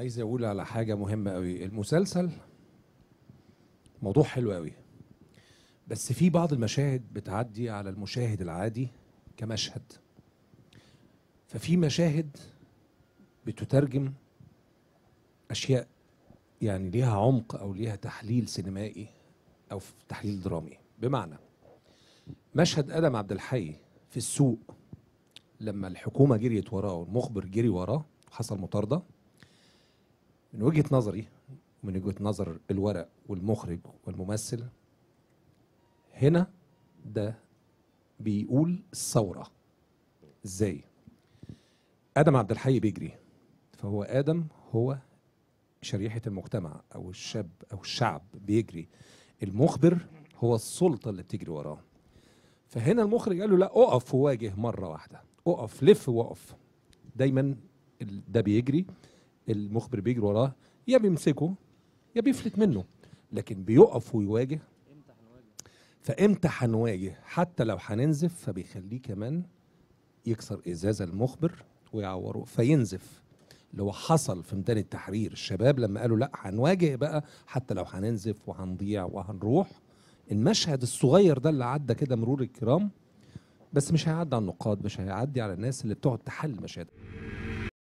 عايز اقول على حاجه مهمه قوي المسلسل موضوع حلو قوي بس في بعض المشاهد بتعدي على المشاهد العادي كمشهد ففي مشاهد بتترجم اشياء يعني ليها عمق او ليها تحليل سينمائي او تحليل درامي بمعنى مشهد ادم عبد الحي في السوق لما الحكومه جريت وراه والمخبر جري وراه حصل مطارده من وجهه نظري من وجهه نظر الورق والمخرج والممثل هنا ده بيقول الثوره ازاي ادم عبد الحي بيجري فهو ادم هو شريحه المجتمع او الشاب او الشعب بيجري المخبر هو السلطه اللي بتجري وراه فهنا المخرج قال له لا اقف وواجه مره واحده اقف لف واقف دايما ده بيجري المخبر بيجري وراه يا بيمسكه يا بيفلت منه لكن بيقف ويواجه فامتى هنواجه حتى لو هننزف فبيخليه كمان يكسر ازاز المخبر ويعوره فينزف اللي هو حصل في ميدان التحرير الشباب لما قالوا لا هنواجه بقى حتى لو هننزف وهنضيع وهنروح المشهد الصغير ده اللي عدى كده مرور الكرام بس مش هيعدي على النقاد مش هيعدي على الناس اللي بتقعد تحل مشاهد